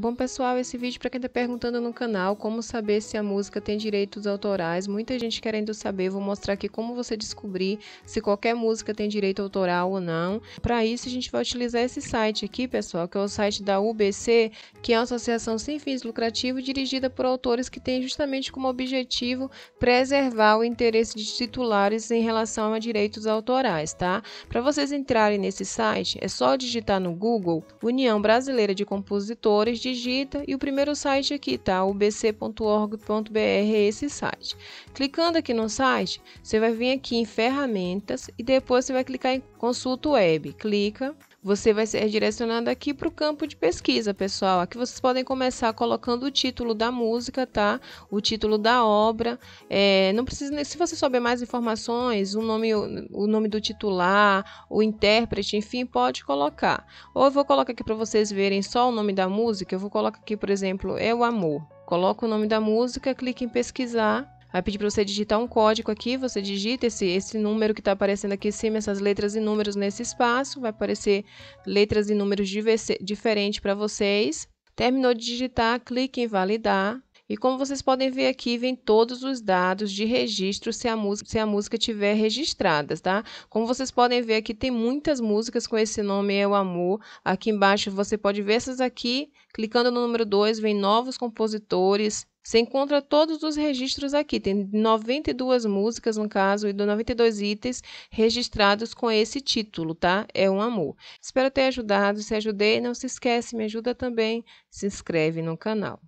Bom pessoal, esse vídeo para quem está perguntando no canal como saber se a música tem direitos autorais. Muita gente querendo saber, vou mostrar aqui como você descobrir se qualquer música tem direito autoral ou não. Para isso a gente vai utilizar esse site aqui, pessoal, que é o site da UBC, que é uma associação sem fins lucrativos dirigida por autores que tem justamente como objetivo preservar o interesse de titulares em relação a direitos autorais, tá? Para vocês entrarem nesse site, é só digitar no Google União Brasileira de Compositores de digita e o primeiro site aqui, tá? O bc.org.br é esse site. Clicando aqui no site, você vai vir aqui em ferramentas e depois você vai clicar em consulta web. Clica você vai ser direcionado aqui para o campo de pesquisa, pessoal. Aqui vocês podem começar colocando o título da música, tá? O título da obra. É, não precisa, se você souber mais informações, o nome, o nome do titular, o intérprete, enfim, pode colocar. Ou eu vou colocar aqui para vocês verem só o nome da música. Eu vou colocar aqui, por exemplo, É o Amor. Coloca o nome da música, clique em pesquisar Vai pedir para você digitar um código aqui, você digita esse, esse número que está aparecendo aqui em cima, essas letras e números nesse espaço, vai aparecer letras e números diferentes para vocês. Terminou de digitar, clique em validar. E como vocês podem ver aqui, vem todos os dados de registro se a, música, se a música tiver registrada, tá? Como vocês podem ver aqui, tem muitas músicas com esse nome É o Amor. Aqui embaixo você pode ver essas aqui. Clicando no número 2, vem novos compositores, você encontra todos os registros aqui, tem 92 músicas no caso e 92 itens registrados com esse título, tá? É um amor. Espero ter ajudado, se ajudei, não se esquece, me ajuda também, se inscreve no canal.